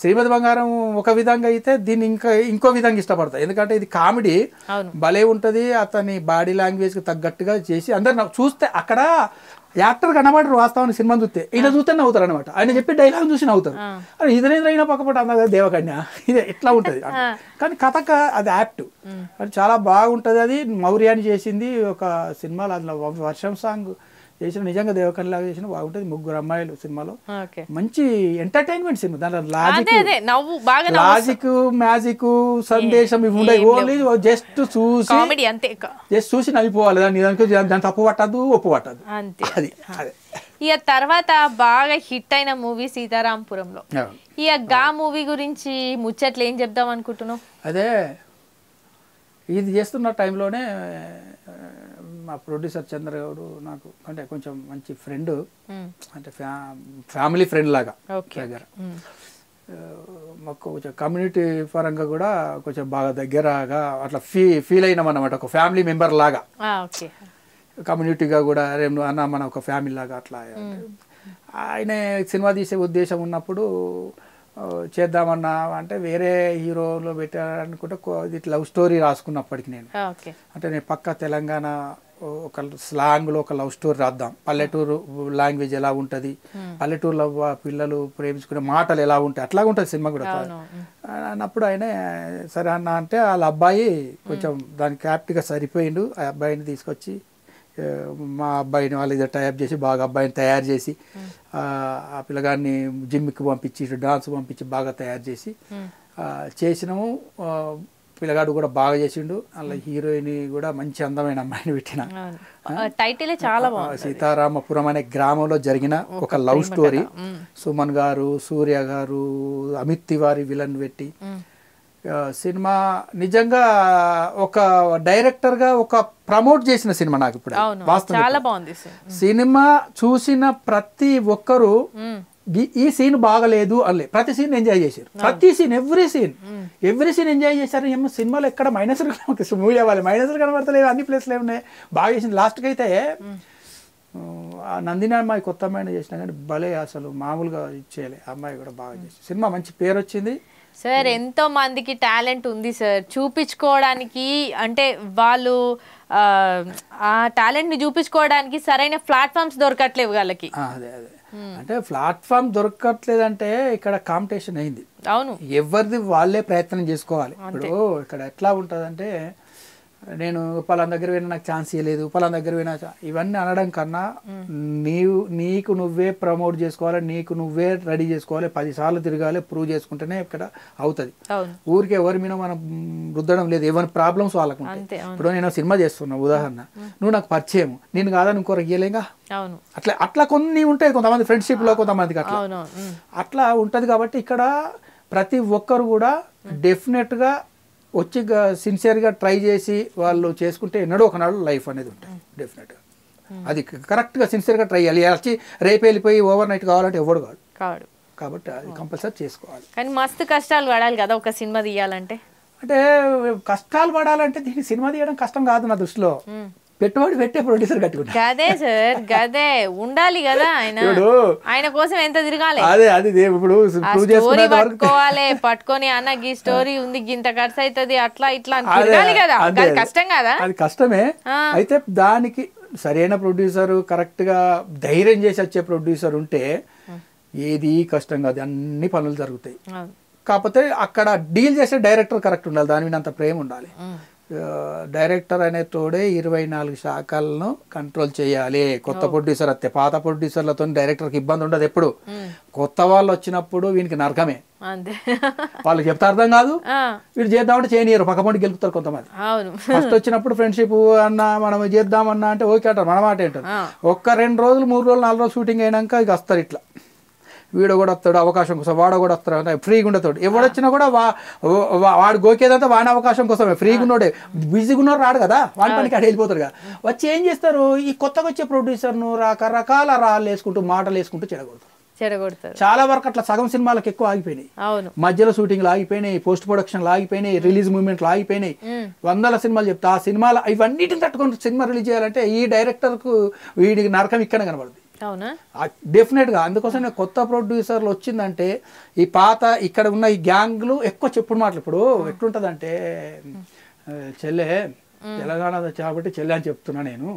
శ్రీమతి బంగారం ఒక విధంగా అయితే దీన్ని ఇంకా ఇంకో విధంగా ఇష్టపడతాయి ఎందుకంటే ఇది కామెడీ భలే ఉంటుంది అతని బాడీ లాంగ్వేజ్కి తగ్గట్టుగా చేసి అందరు చూస్తే అక్కడ యాక్టర్ కనబడరు వాస్తవాన్ని సినిమా చూస్తే ఈయన చూస్తే నవ్వుతారు అనమాట ఆయన చెప్పి డైలాగ్ చూసి నవ్వుతారు అని ఇదనేది అయినా పక్కపట అన్నది దేవకన్య [LAUGHS] ఇది ఎట్లా ఉంటుంది కానీ కథక అది యాప్ట్ అది చాలా బాగుంటుంది అది మౌర్యాన్ని చేసింది ఒక సినిమాలో అందులో వర్షం సాంగ్ చేసిన నిజంగా లాగా చేసిన బాగుంటుంది ముగ్గురు అమ్మాయిలు సినిమాలో మంచి ఎంటర్టైన్మెంట్ సినిమా దాంట్లో లాజిక్ లాజిక్ మ్యాజిక్ సందేశం ఇవి ఉండవు ఓన్లీ జస్ట్ చూసి జస్ట్ చూసి నవ్విపోవాలి దాన్ని దాని తప్పు పట్టదు ఒప్పు పట్టదు అది అదే ఇక తర్వాత బాగా హిట్ అయిన మూవీ సీతారాంపురంలో ఇక గా మూవీ గురించి ముచ్చట్లు ఏం చెప్దాం అనుకుంటున్నావు అదే ఇది చేస్తున్న టైంలోనే మా ప్రొడ్యూసర్ చంద్ర గౌడు నాకు అంటే కొంచెం మంచి ఫ్రెండ్ hmm. అంటే ఫ్యామిలీ ఫ్రెండ్ లాగా దగ్గర hmm. మాకు కొంచెం కమ్యూనిటీ పరంగా కూడా కొంచెం బాగా దగ్గరగా అట్లా ఫీ ఫీల్ అయినాం అనమాట ఒక ఫ్యామిలీ మెంబర్ లాగా కమ్యూనిటీగా కూడా రేపు అన్న మన ఒక ఫ్యామిలీ లాగా అట్లా hmm. ఆయన సినిమా తీసే ఉద్దేశం ఉన్నప్పుడు చేద్దామన్నా అంటే వేరే హీరోలో పెట్టాలనుకుంటే ఇది లవ్ స్టోరీ రాసుకున్నప్పటికి నేను అంటే నేను పక్క తెలంగాణ ఒక స్లాంగ్లో ఒక లవ్ స్టోరీ రాద్దాం పల్లెటూరు లాంగ్వేజ్ ఎలా ఉంటుంది hmm. పల్లెటూరులో పిల్లలు ప్రేమించుకునే మాటలు ఎలా ఉంటాయి అట్లా ఉంటుంది సినిమా కూడా అన్నప్పుడు ఆయన సరే అన్న అంటే వాళ్ళ అబ్బాయి hmm. కొంచెం దానికి యాప్ట్గా సరిపోయిండు ఆ అబ్బాయిని తీసుకొచ్చి మా అబ్బాయిని వాళ్ళు ఇద్దరు టైప్ చేసి బాగా అబ్బాయిని తయారు చేసి hmm. ఆ పిల్లగాన్ని జిమ్కి పంపించి డాన్స్ పంపించి బాగా తయారు చేసి చేసినాము పిల్లగాడు కూడా బాగా చేసిండు అలా హీరోయిన్ కూడా మంచి అందమైన అమ్మాయిని పెట్టిన టైటిల్ చాలా సీతారామపురం అనే గ్రామంలో జరిగిన ఒక love story Suman garu Surya garu Amit Tiwari villain పెట్టి సినిమా నిజంగా ఒక డైరెక్టర్ గా ఒక ప్రమోట్ చేసిన సినిమా నాకు ఇప్పుడు వాస్తవం సినిమా చూసిన ప్రతి ఒక్కరు ఈ సీన్ బాగలేదు అనలే ప్రతి సీన్ ఎంజాయ్ చేశారు ప్రతి scene every scene every scene enjoy చేశారు ఏమో సినిమాలు ఎక్కడ మైనస్ మూవీ అవ్వాలి మైనస్ కనబడతలేదు అన్ని ప్లేస్లు ఏమున్నాయి బాగా చేసింది లాస్ట్కి అయితే నందిని అమ్మాయి కొత్త అమ్మాయిని చేసినా కానీ భలే అసలు మామూలుగా ఇచ్చేయలే అమ్మాయి కూడా బాగా చేసింది సినిమా మంచి పేరు వచ్చింది సార్ ఎంతో మందికి టాలెంట్ ఉంది సార్ చూపించుకోవడానికి అంటే వాళ్ళు ఆ టాలెంట్ని చూపించుకోవడానికి సరైన ప్లాట్ఫామ్స్ దొరకట్లేవు వాళ్ళకి అదే అదే Hmm. అంటే ప్లాట్ఫామ్ దొరకట్లేదంటే ఇక్కడ కాంపిటీషన్ అయింది అవును ఎవరిది వాళ్ళే ప్రయత్నం చేసుకోవాలి ఇప్పుడు ఇక్కడ ఎట్లా ఉంటుందంటే నేను పలాన దగ్గర పోయినా నాకు ఛాన్స్ ఇవ్వలేదు పలాన దగ్గర పోయినా ఇవన్నీ అనడం కన్నా నీవు నీకు నువ్వే ప్రమోట్ చేసుకోవాలి నీకు నువ్వే రెడీ చేసుకోవాలి పదిసార్లు తిరగాలి ప్రూవ్ చేసుకుంటేనే ఇక్కడ అవుతుంది ఊరికే ఎవరి మీద మనం రుద్దడం లేదు ఎవరి ప్రాబ్లమ్స్ వాళ్ళకు ఇప్పుడు నేను సినిమా చేస్తున్నా ఉదాహరణ నువ్వు నాకు పరిచయం నేను కాదని ఇంకొకరికి ఇయ్యలేగా అట్లా అట్లా కొన్ని ఉంటాయి కొంతమంది ఫ్రెండ్షిప్లో కొంతమందికి అట్లా అట్లా ఉంటుంది కాబట్టి ఇక్కడ ప్రతి ఒక్కరు కూడా డెఫినెట్గా వచ్చి సిన్సియర్గా ట్రై చేసి వాళ్ళు చేసుకుంటే ఎన్నడో ఒకనాడు లైఫ్ అనేది ఉంటుంది డెఫినెట్గా hmm. hmm. అది కరెక్ట్గా సిన్సియర్గా ట్రై చేయాలి వచ్చి రేపు వెళ్ళిపోయి ఓవర్ నైట్ కావాలంటే ఎవడు కాదు కాడు కాబట్టి అది కంపల్సరీ hmm. చేసుకోవాలి కానీ మస్తు కష్టాలు పడాలి కదా ఒక సినిమా తీయాలంటే అంటే కష్టాలు పడాలంటే దీన్ని సినిమా తీయడం కష్టం కాదు నా దృష్టిలో పెట్టుబడి పెట్టే ప్రొడ్యూసర్ కట్టుకుంటా అదే సార్ గదే ఉండాలి కదా ఆయన ఆయన కోసం ఎంత తిరగాలి అదే అది ఇప్పుడు పట్టుకోవాలి పట్టుకొని అన్న గీ స్టోరీ ఉంది ఇంత ఖర్చు అవుతుంది అట్లా ఇట్లా తిరగాలి కదా కష్టం కదా అది కష్టమే అయితే దానికి సరైన ప్రొడ్యూసర్ కరెక్ట్ గా ధైర్యం చేసి వచ్చే ప్రొడ్యూసర్ ఉంటే ఏది కష్టం కాదు అన్ని పనులు జరుగుతాయి కాకపోతే అక్కడ డీల్ చేసే డైరెక్టర్ కరెక్ట్ ఉండాలి దాని మీద అంత ప్రేమ ఉండాలి డైరెక్టర్ అనే తోడే ఇరవై నాలుగు శాఖలను కంట్రోల్ చేయాలి కొత్త ప్రొడ్యూసర్ అత్తే పాత ప్రొడ్యూసర్లతో డైరెక్టర్కి ఇబ్బంది ఉండదు ఎప్పుడు కొత్త వాళ్ళు వచ్చినప్పుడు వీనికి నరకమే వాళ్ళు చెప్తే అర్థం కాదు వీడు చేద్దామంటే చేయనియరు పక్క పండి గెలుపుతారు కొంతమంది ఫస్ట్ వచ్చినప్పుడు ఫ్రెండ్షిప్ అన్నా మనం చేద్దామన్నా అంటే ఓకే అంటారు మన మాట ఏంటారు ఒక్క రెండు రోజులు మూడు రోజులు నాలుగు రోజులు షూటింగ్ అయినాక ఇక వస్తారు ఇట్లా వీడు కూడా వస్తాడు అవకాశం కోసం వాడు కూడా వస్తాడు ఫ్రీగా ఎవడు ఎవడొచ్చినా కూడా వా వాడు గోకేదంతా వాని అవకాశం కోసమే ఫ్రీగా ఉన్నాడే బిజీగా ఉన్నారు రాడు కదా వాడి పనికి అక్కడ వెళ్ళిపోతారు కదా వచ్చి ఏం చేస్తారు ఈ కొత్తగా వచ్చే ప్రొడ్యూసర్ను రకరకాల రాళ్ళు వేసుకుంటూ మాటలు వేసుకుంటూ చెడగొడతారు చాలా వరకు అట్లా సగం సినిమాలకు ఎక్కువ ఆగిపోయినాయి మధ్యలో షూటింగ్లు ఆగిపోయినాయి పోస్ట్ ప్రొడక్షన్లు ఆగిపోయినాయి రిలీజ్ మూమెంట్లు ఆగిపోయినాయి వందల సినిమాలు చెప్తా ఆ సినిమాలు ఇవన్నిటిని తట్టుకొని సినిమా రిలీజ్ చేయాలంటే ఈ డైరెక్టర్కు వీడికి నరకం ఇక్కడ కనబడుతుంది డెఫినెట్ డెఫినెట్గా అందుకోసం కొత్త ప్రొడ్యూసర్లు వచ్చిందంటే ఈ పాత ఇక్కడ ఉన్న ఈ గ్యాంగ్లు ఎక్కువ చెప్పుడు మాటలు ఇప్పుడు ఎట్లుంటదంటే చెల్లె తెలంగాణ కాబట్టి చెల్లె అని చెప్తున్నా నేను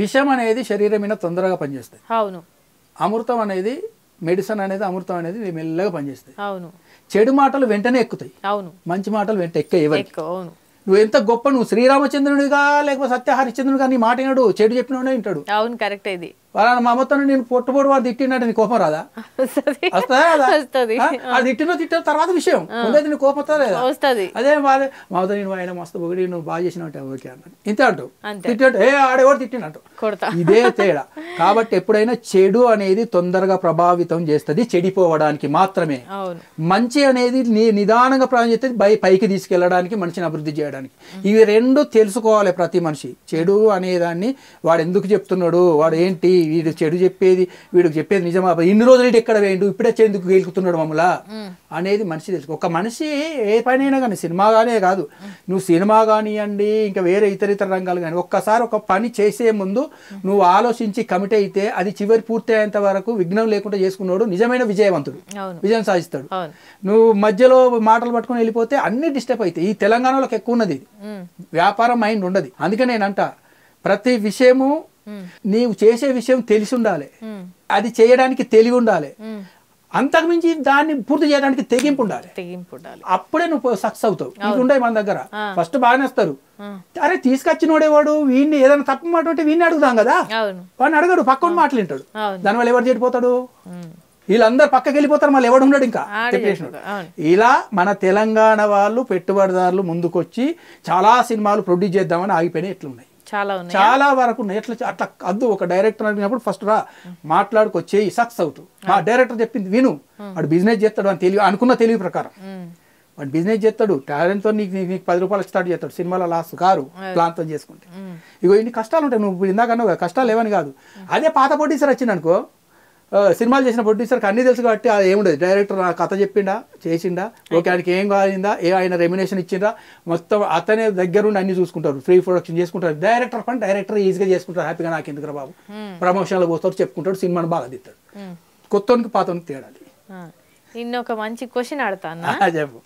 విషం అనేది శరీరం మీద తొందరగా పనిచేస్తాయి అవును అమృతం అనేది మెడిసిన్ అనేది అమృతం అనేది మెల్లగా పనిచేస్తాయి అవును చెడు మాటలు వెంటనే ఎక్కుతాయి అవును మంచి మాటలు వెంట ఎక్క అవును నువ్వు ఎంత గొప్ప నువ్వు శ్రీరామచంద్రునిగా లేకపోతే సత్య నీ మాట వినడు చెడు చెప్పినోడే వింటాడు అవును కరెక్ట్ ఇది వాళ్ళ మా నేను పొట్టుబోడు వాడు తిట్టినట్టు నీ కోపం రాదా వస్తుంది తిట్టినో తిట్టిన తర్వాత విషయం ఉండేది నీ కోపం వస్తా లేదా అదే వాళ్ళే మా నేను ఆయన మస్తు పొగిడి నువ్వు బాగా చేసినట్టు ఓకే అన్నాడు ఇంత అంటూ తిట్టినట్టు ఏ ఆడేవాడు తిట్టినట్టు ఇదే తేడా కాబట్టి ఎప్పుడైనా చెడు అనేది తొందరగా ప్రభావితం చేస్తుంది చెడిపోవడానికి మాత్రమే మంచి అనేది నిదానంగా ప్రభావం చేస్తుంది బై పైకి తీసుకెళ్ళడానికి మనిషిని అభివృద్ధి చేయడానికి ఇవి రెండు తెలుసుకోవాలి ప్రతి మనిషి చెడు అనేదాన్ని వాడు ఎందుకు చెప్తున్నాడు వాడు ఏంటి వీడు చెడు చెప్పేది వీడికి చెప్పేది నిజమా ఇన్ని రోజులు ఇటు ఎక్కడ వేయండు ఇప్పుడే చెందుకు గెలుకుతున్నాడు మమ్మల అనేది మనిషి తెలుసు ఒక మనిషి ఏ పనైనా కానీ సినిమా కానీ కాదు నువ్వు సినిమా కానివ్వండి ఇంకా వేరే ఇతర ఇతర రంగాలు కానీ ఒక్కసారి ఒక పని చేసే ముందు నువ్వు ఆలోచించి కమిట్ అయితే అది చివరి పూర్తయ్యేంత వరకు విఘ్నం లేకుండా చేసుకున్నాడు నిజమైన విజయవంతుడు విజయం సాధిస్తాడు నువ్వు మధ్యలో మాటలు పట్టుకుని వెళ్ళిపోతే అన్ని డిస్టర్బ్ అవుతాయి ఈ తెలంగాణలోకి ఎక్కువ ఉన్నది వ్యాపారం మైండ్ ఉండదు అందుకే నేనంట ప్రతి విషయము నీవు చేసే విషయం తెలిసి ఉండాలి అది చేయడానికి తెలివి ఉండాలి అంతకుమించి దాన్ని పూర్తి చేయడానికి తెగింపు ఉండాలి అప్పుడే నువ్వు సక్సెస్ అవుతావు ఇది ఉండవు మన దగ్గర ఫస్ట్ బాగానే వస్తారు అరే తీసుకొచ్చినోడేవాడు వీడిని ఏదైనా తప్పు మాట ఉంటే వీడిని అడుగుదాం కదా వాడిని అడగడు పక్కన మాటలు వింటాడు దానివల్ల ఎవరు చెడిపోతాడు వీళ్ళందరూ పక్కకి వెళ్ళిపోతారు మళ్ళీ ఎవడు ఉండడు ఇంకా ఇలా మన తెలంగాణ వాళ్ళు పెట్టుబడిదారులు ముందుకొచ్చి చాలా సినిమాలు ప్రొడ్యూస్ చేద్దామని ఆగిపోయినాయి ఎట్లున్నాయి చాలా ఉన్నాయి చాలా వరకు ఉన్నాయి ఎట్లా అట్లా అద్దు ఒక డైరెక్టర్ అడిగినప్పుడు ఫస్ట్ రా మాట్లాడుకొచ్చేయి సక్స్ అవుతూ ఆ డైరెక్టర్ చెప్పింది విను వాడు బిజినెస్ చేస్తాడు అని తెలివి అనుకున్న తెలివి ప్రకారం వాడు బిజినెస్ చేస్తాడు టాలెంట్తో నీకు నీకు పది రూపాయలు స్టార్ట్ చేస్తాడు సినిమాలో లాస్ కారు ప్లాన్తో చేసుకుంటే ఇగో ఇన్ని కష్టాలు ఉంటాయి నువ్వు ఇందాకన్నా కష్టాలు ఏమని కాదు అదే పాత పొడ్డీసారి వచ్చింది అనుకో సినిమాలు చేసిన ప్రొడ్యూసర్కి అన్నీ తెలుసు కాబట్టి అది ఏముండదు డైరెక్టర్ నా కథ చెప్పిండా చేసిండా ఓకే ఆయనకి ఏం కాలిందా ఏ ఆయన రెమ్యునేషన్ ఇచ్చిందా మొత్తం అతనే దగ్గరుండి అన్ని చూసుకుంటారు ఫ్రీ ప్రొడక్షన్ చేసుకుంటారు డైరెక్టర్ పని డైరెక్టర్ ఈజీగా చేసుకుంటారు హ్యాపీగా నాకు ఎందుకు బాబు hmm. ప్రమోషన్లో పోతారు చెప్పుకుంటాడు సినిమాను బాగా దిస్తాడు hmm. కొత్తోనికి పాతోనికి తేడా నిన్న ఒక మంచి క్వశ్చన్ అడతాను చెప్పు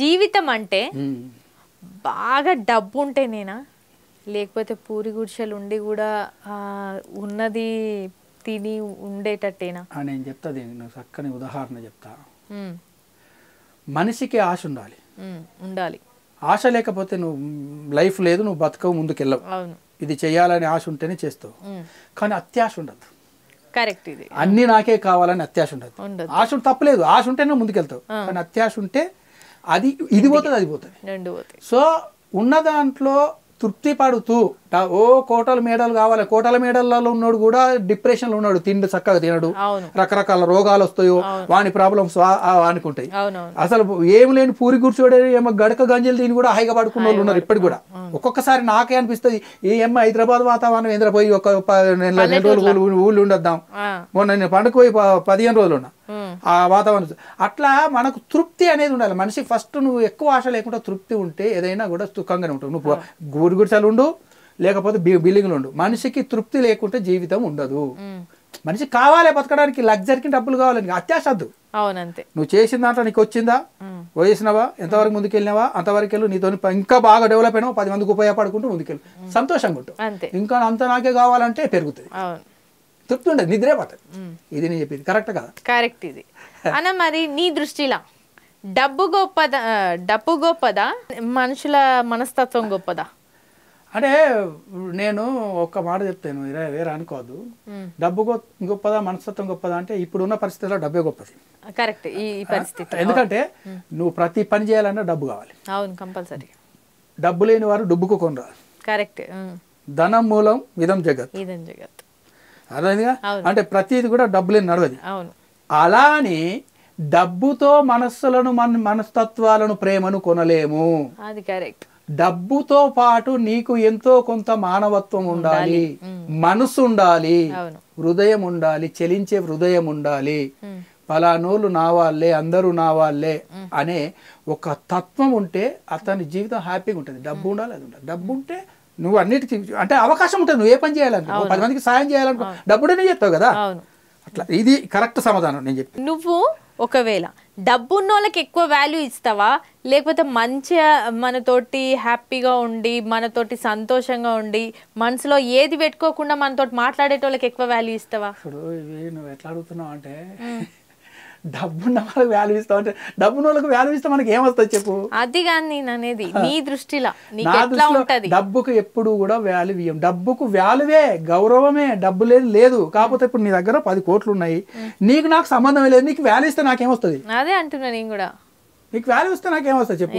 జీవితం అంటే hmm. బాగా డబ్బు ఉంటేనేనా లేకపోతే పూరి గుడిసెలు ఉండి కూడా ఉన్నది తిని ఉండేటట్టేనా నేను చెప్తాది చక్కని ఉదాహరణ చెప్తా మనిషికి ఆశ ఉండాలి ఉండాలి ఆశ లేకపోతే నువ్వు లైఫ్ లేదు నువ్వు బతకవు ముందుకెళ్ళవు ఇది చేయాలని ఆశ ఉంటేనే చేస్తావు కానీ అత్యాశ ఉండదు కరెక్ట్ ఇది అన్ని నాకే కావాలని అత్యాశ ఉండదు ఆశ తప్పలేదు ఆశ ఉంటేనే ముందుకెళ్తావు కానీ అత్యాశ ఉంటే అది ఇది పోతుంది అది పోతుంది సో ఉన్న దాంట్లో తృప్తి పడుతూ ఓ కోటల మేడలు కావాలి కోటల మేడలలో ఉన్నాడు కూడా డిప్రెషన్ లో ఉన్నాడు తిండి చక్కగా తినడు రకరకాల రోగాలు వస్తాయో వాని ప్రాబ్లమ్స్ అనుకుంటాయి అసలు ఏం లేని పూరి కూర్చోడే ఏమో గడక గంజలు తిని కూడా హాయిగా పడుకున్న వాళ్ళు ఉన్నారు ఇప్పటికి కూడా ఒక్కొక్కసారి నాకే అనిపిస్తుంది ఏ ఏమో హైదరాబాద్ వాతావరణం ఎంద్ర పోయి ఒక నెల రోజులు ఊళ్ళు ఉండొద్దాం మొన్న నేను పండుగ పోయి పదిహేను రోజులు ఉన్నా ఆ వాతావరణం అట్లా మనకు తృప్తి అనేది ఉండాలి మనిషి ఫస్ట్ నువ్వు ఎక్కువ ఆశ లేకుండా తృప్తి ఉంటే ఏదైనా కూడా సుఖంగానే ఉంటుంది నువ్వు గుడి గుడిసెలు ఉండు లేకపోతే బిల్డింగ్లు ఉండు మనిషికి తృప్తి లేకుంటే జీవితం ఉండదు మనిషి కావాలి బతకడానికి లగ్జరీకి డబ్బులు కావాలని అత్యాశద్దు అవునంతే నువ్వు చేసిన దాంట్లో నీకు వచ్చిందా వేసినవా ఎంతవరకు ముందుకు వెళ్ళినావా అంతవరకు వెళ్ళు నీతో ఇంకా బాగా డెవలప్ అయినావు పది మందికి ఉపయోగపడుకుంటూ ముందుకెళ్ళు సంతోషంగా ఉంటావు ఇంకా అంత నాకే కావాలంటే పెరుగుతుంది తృప్తి ఉండదు నిద్రే పట్టదు ఇది నేను చెప్పింది కరెక్ట్ కదా కరెక్ట్ ఇది అన్న మరి నీ దృష్టిలో డబ్బు గొప్పద డబ్బు గొప్పదా మనుషుల మనస్తత్వం గొప్పదా అంటే నేను ఒక్క మాట చెప్తాను వేరే అనుకోదు డబ్బు గొప్పదా మనస్తత్వం గొప్పదా అంటే ఇప్పుడున్న పరిస్థితుల్లో డబ్బే గొప్పది కరెక్ట్ ఈ పరిస్థితి ఎందుకంటే నువ్వు ప్రతి పని చేయాలన్నా డబ్బు కావాలి అవును కంపల్సరీ డబ్బు లేని వారు డబ్బుకు కొనరా కరెక్ట్ ధనం మూలం విధం జగత్ ఇదం జగత్ అర్థమైందిగా అంటే ప్రతిది కూడా డబ్బులే నడవది అలా అని డబ్బుతో మనస్సులను మన మనస్తత్వాలను ప్రేమను కొనలేము డబ్బుతో పాటు నీకు ఎంతో కొంత మానవత్వం ఉండాలి మనసు ఉండాలి హృదయం ఉండాలి చెలించే హృదయం ఉండాలి పలానోళ్ళు నా వాళ్ళే అందరూ నా వాళ్ళే అనే ఒక తత్వం ఉంటే అతని జీవితం హ్యాపీగా ఉంటుంది డబ్బు ఉండాలి అది ఉండాలి డబ్బు ఉంటే నువ్వు అన్నిటి అంటే అవకాశం ఉంటుంది నువ్వు ఏ పని చేయాలనుకో పది మందికి సాయం చేయాలనుకో డబ్బుడనే చెప్తావు కదా అట్లా ఇది కరెక్ట్ సమాధానం నేను చెప్పి నువ్వు ఒకవేళ ఉన్న వాళ్ళకి ఎక్కువ వాల్యూ ఇస్తావా లేకపోతే మంచిగా మనతోటి హ్యాపీగా ఉండి మనతోటి సంతోషంగా ఉండి మనసులో ఏది పెట్టుకోకుండా మనతోటి మాట్లాడేటోళ్ళకి ఎక్కువ వాల్యూ ఇస్తావా ఇప్పుడు నువ్వు ఎట్లా అడుగుతున్నావు అంటే డబ్బున్న వాళ్ళకి వాల్యూ ఇస్తాం అంటే డబ్బున్న వాళ్ళకి వాల్యూ ఇస్తే మనకి ఏమొస్తా చెప్పు అది కానీ అనేది నీ దృష్టిలో నా దృష్టిలో డబ్బుకు ఎప్పుడు కూడా వాల్యూ ఇయ్యం డబ్బుకు వాల్యూవే గౌరవమే డబ్బు లేదు లేదు కాకపోతే ఇప్పుడు నీ దగ్గర పది కోట్లు ఉన్నాయి నీకు నాకు సంబంధం లేదు నీకు వాల్యూ ఇస్తే నాకేమొస్తుంది అదే అంటున్నా నేను కూడా నీకు వాల్యూ ఇస్తే నాకేమొస్తుంది చెప్పు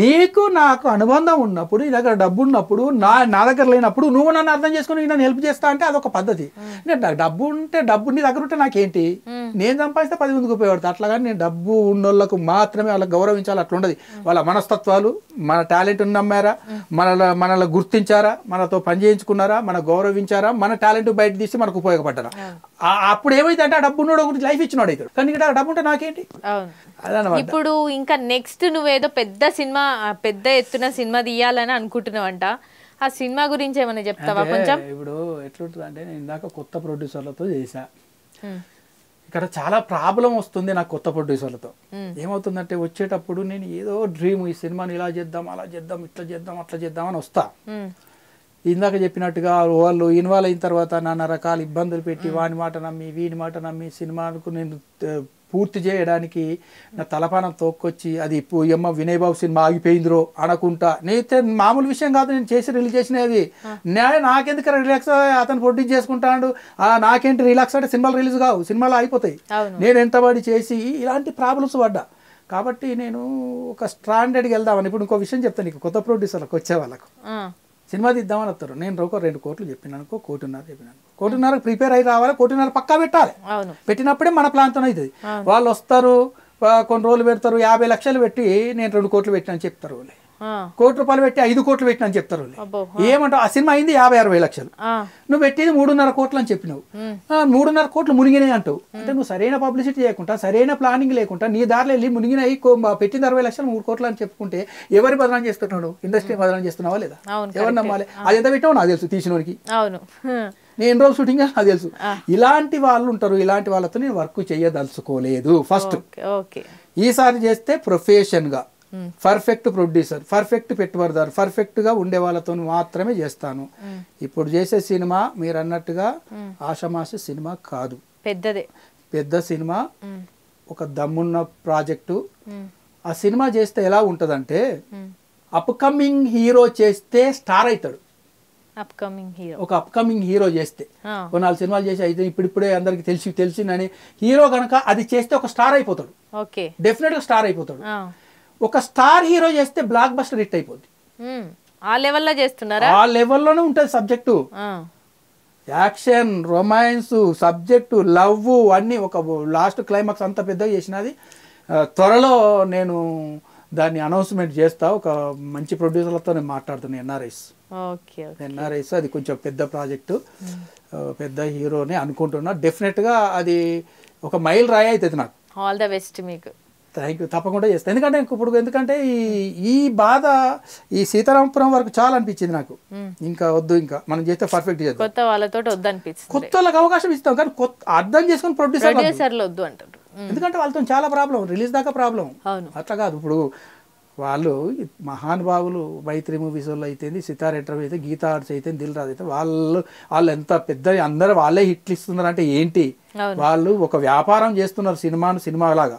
నీకు నాకు అనుబంధం ఉన్నప్పుడు నీ దగ్గర డబ్బు ఉన్నప్పుడు నా నా దగ్గర లేనప్పుడు నువ్వు నన్ను అర్థం చేసుకుని నన్ను హెల్ప్ చేస్తా అంటే అదొక పద్ధతి డబ్బు ఉంటే డబ్బు నీ దగ్గర ఉంటే నాకేంటి నేను సంపాదిస్తే పది మందికి ఉపయోగపడతా అట్లా కానీ నేను డబ్బు ఉన్నోళ్ళకు మాత్రమే వాళ్ళకి గౌరవించాలి అట్లా ఉండదు వాళ్ళ మనస్తత్వాలు మన టాలెంట్ నమ్మారా మన మనల్ని గుర్తించారా మనతో పని చేయించుకున్నారా మన గౌరవించారా మన టాలెంట్ బయట తీసి మనకు ఉపయోగపడ్డారా అప్పుడు ఏమైతే అంటే ఆ డబ్బు ఉన్నాడు ఒకటి లైఫ్ ఇచ్చినాడు అయితే కానీ డబ్బు ఉంటే నాకేంటి ఇప్పుడు ఇంకా నెక్స్ట్ నువ్వేదో పెద్ద సినిమా పెద్ద ఎత్తున సినిమా తీయాలని అనుకుంటున్నావంట ఆ సినిమా గురించి ఏమైనా చెప్తావా కొంచెం ఇప్పుడు ఎట్లుంటుంది అంటే నేను ఇందాక కొత్త ప్రొడ్యూసర్లతో చేశా ఇక్కడ చాలా ప్రాబ్లం వస్తుంది నాకు కొత్త ప్రొడ్యూసర్లతో ఏమవుతుందంటే వచ్చేటప్పుడు నేను ఏదో డ్రీమ్ ఈ సినిమాని ఇలా చేద్దాం అలా చేద్దాం ఇట్లా చేద్దాం అట్లా చేద్దాం అని వస్తా ఇందాక చెప్పినట్టుగా వాళ్ళు ఇన్వాల్వ్ అయిన తర్వాత నాన్న రకాల ఇబ్బందులు పెట్టి వాని మాట నమ్మి వీని మాట నమ్మి సినిమాకు నేను పూర్తి చేయడానికి నా తలపానం తోక్కొచ్చి అది వినయ్ వినయబాబు సినిమా ఆగిపోయిందిరో అనుకుంటా నేనైతే మామూలు విషయం కాదు నేను చేసి రిలీజ్ అది నేను నాకెందుకు రిలాక్స్ అతను ప్రొడ్యూస్ చేసుకుంటాడు నాకేంటి రిలాక్స్ అంటే సినిమాలు రిలీజ్ కావు సినిమాలు ఆగిపోతాయి నేను ఎంత పడి చేసి ఇలాంటి ప్రాబ్లమ్స్ పడ్డా కాబట్టి నేను ఒక స్టాండర్డ్కి వెళ్దామని ఇప్పుడు ఇంకో విషయం చెప్తాను నీకు కొత్త ప్రొడ్యూసర్లకు వచ్చే వాళ్ళకు సినిమా తీద్దామని వస్తారు నేను ఒక రెండు కోట్లు చెప్పినాను కోటిన్నర చెప్పినాను కోటిన్నరకు ప్రిపేర్ అయి రావాలి కోటిన్నర పక్కా పెట్టాలి పెట్టినప్పుడే మన ప్లాన్తో అవుతుంది వాళ్ళు వస్తారు కొన్ని రోజులు పెడతారు యాభై లక్షలు పెట్టి నేను రెండు కోట్లు పెట్టినని చెప్తారు కోటి రూపాయలు పెట్టి ఐదు కోట్లు పెట్టినని చెప్తారు ఏమంటావు ఆ సినిమా అయింది యాభై అరవై లక్షలు నువ్వు పెట్టేది మూడున్నర కోట్లు అని చెప్పినావు మూడున్నర కోట్లు మునిగినాయి అంటావు అంటే నువ్వు సరైన పబ్లిసిటీ చేయకుండా సరైన ప్లానింగ్ లేకుండా నీ దారిలో వెళ్ళి మునిగినాయి పెట్టింది అరవై లక్షలు మూడు కోట్లు అని చెప్పుకుంటే ఎవరి బదనం చేస్తున్నాడు ఇండస్ట్రీ బదనం చేస్తున్నావా లేదా ఎవరు నమ్మాలి అది ఎంత పెట్టావు నాకు తెలుసు తీసిన అవును నేను ఎన్ని రోజులు షూటింగ్ నాకు తెలుసు ఇలాంటి వాళ్ళు ఉంటారు ఇలాంటి వాళ్ళతో నేను వర్క్ చేయదలుచుకోలేదు ఫస్ట్ ఈసారి చేస్తే ప్రొఫెషన్గా పర్ఫెక్ట్ ప్రొడ్యూసర్ పర్ఫెక్ట్ పెట్టుబడిదారు పర్ఫెక్ట్గా ఉండే వాళ్ళతో మాత్రమే చేస్తాను hmm. ఇప్పుడు చేసే సినిమా మీరు అన్నట్టుగా hmm. ఆషమాస సినిమా కాదు పెద్దదే పెద్ద సినిమా hmm. ఒక దమ్మున్న ప్రాజెక్టు ఆ సినిమా చేస్తే ఎలా ఉంటుందంటే అప్కమింగ్ హీరో చేస్తే స్టార్ అవుతాడు ఒక అప్కమింగ్ హీరో చేస్తే కొన్నాళ్ళు సినిమాలు చేసి అయితే ఇప్పుడిప్పుడే అందరికి తెలిసి తెలిసిందని హీరో కనుక అది చేస్తే ఒక స్టార్ అయిపోతాడు డెఫినెట్ గా స్టార్ అయిపోతాడు ఒక స్టార్ హీరో చేస్తే బ్లాక్ బస్టర్ హిట్ అయిపోద్ది ఆ లెవెల్లో చేస్తున్నారా ఆ లెవెల్లోనే ఉంటుంది subject action romance subject love అన్నీ ఒక లాస్ట్ క్లైమాక్స్ అంత పెద్దగా చేసినది త్వరలో నేను దాన్ని అనౌన్స్మెంట్ చేస్తా ఒక మంచి ప్రొడ్యూసర్లతో నేను మాట్లాడుతున్నాను ఎన్ఆర్ఐస్ ఎన్ఆర్ఐస్ అది కొంచెం పెద్ద ప్రాజెక్టు పెద్ద హీరోని అనుకుంటున్నా డెఫినెట్గా అది ఒక మైల్ రాయ అవుతుంది నాకు ఆల్ ద బెస్ట్ మీకు థ్యాంక్ యూ తప్పకుండా చేస్తాను ఎందుకంటే ఇప్పుడు ఎందుకంటే ఈ ఈ బాధ ఈ సీతారామపురం వరకు చాలా అనిపించింది నాకు ఇంకా వద్దు ఇంకా మనం చేస్తే పర్ఫెక్ట్ చేద్దాం కొత్త వాళ్ళతో వద్దు అనిపిస్తుంది కొత్త వాళ్ళకి అవకాశం ఇస్తాం కానీ కొత్త అర్థం చేసుకుని ప్రొడ్యూసర్ వద్దు అంటారు ఎందుకంటే వాళ్ళతో చాలా ప్రాబ్లం రిలీజ్ దాకా ప్రాబ్లం అట్లా కాదు ఇప్పుడు వాళ్ళు మహానుభావులు మైత్రి మూవీస్ వాళ్ళు అయితేంది సితార్ ఎట్రవ్ అయితే గీతా ఆర్ట్స్ అయితే దిల్ రాజు అయితే వాళ్ళు వాళ్ళు ఎంత పెద్ద అందరు వాళ్ళే హిట్లు ఇస్తున్నారు అంటే ఏంటి వాళ్ళు ఒక వ్యాపారం చేస్తున్నారు సినిమాను సినిమా లాగా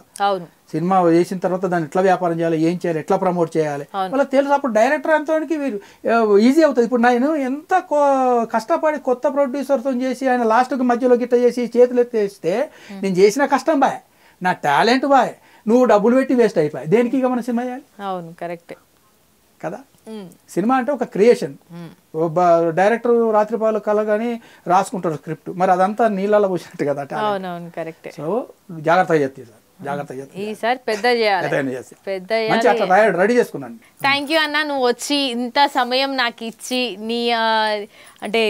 సినిమా చేసిన తర్వాత దాన్ని ఎట్లా వ్యాపారం చేయాలి ఏం చేయాలి ఎట్లా ప్రమోట్ చేయాలి మళ్ళీ తెలుసు అప్పుడు డైరెక్టర్ అంతవానికి వీరు ఈజీ అవుతుంది ఇప్పుడు నేను ఎంత కష్టపడి కొత్త ప్రొడ్యూసర్తో చేసి ఆయన లాస్ట్కి మధ్యలో గిట్ట చేసి చేతులు ఎత్తేస్తే నేను చేసిన కష్టం బాయ్ నా టాలెంట్ బాయ్ నువ్వు డబ్బులు పెట్టి వేస్ట్ అయిపోయాయి దేనికి ఇక మన సినిమా చేయాలి అవును కరెక్ట్ కదా సినిమా అంటే ఒక క్రియేషన్ డైరెక్టర్ రాత్రిపాలు కల కలగానే రాసుకుంటారు స్క్రిప్ట్ మరి అదంతా నీళ్ళలో పోసినట్టు కదా కరెక్ట్ సో జాగ్రత్తగా చెప్తే సార్ పెద్ద పెద్ద రెడీ చేసుకున్నాను థ్యాంక్ యూ అన్న నువ్వు వచ్చి ఇంత సమయం నాకు ఇచ్చి నీ అంటే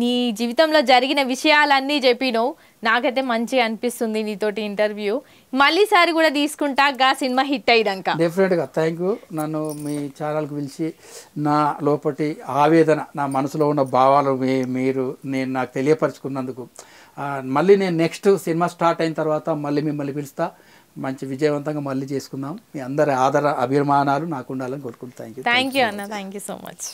నీ జీవితంలో జరిగిన విషయాలన్నీ చెప్పినావు నాకైతే మంచి అనిపిస్తుంది నీతోటి ఇంటర్వ్యూ మళ్ళీసారి కూడా తీసుకుంటా సినిమా హిట్ అయ్యాక డెఫినెట్గా థ్యాంక్ యూ నన్ను మీ ఛానల్కి పిలిచి నా లోపటి ఆవేదన నా మనసులో ఉన్న భావాలు మీరు నేను నాకు తెలియపరచుకున్నందుకు మళ్ళీ నేను నెక్స్ట్ సినిమా స్టార్ట్ అయిన తర్వాత మళ్ళీ మిమ్మల్ని పిలుస్తా మంచి విజయవంతంగా మళ్ళీ చేసుకుందాం మీ అందరి ఆదర అభిమానాలు నాకు ఉండాలని కోరుకుంటున్నాను థ్యాంక్ యూ అన్న థ్యాంక్ యూ సో మచ్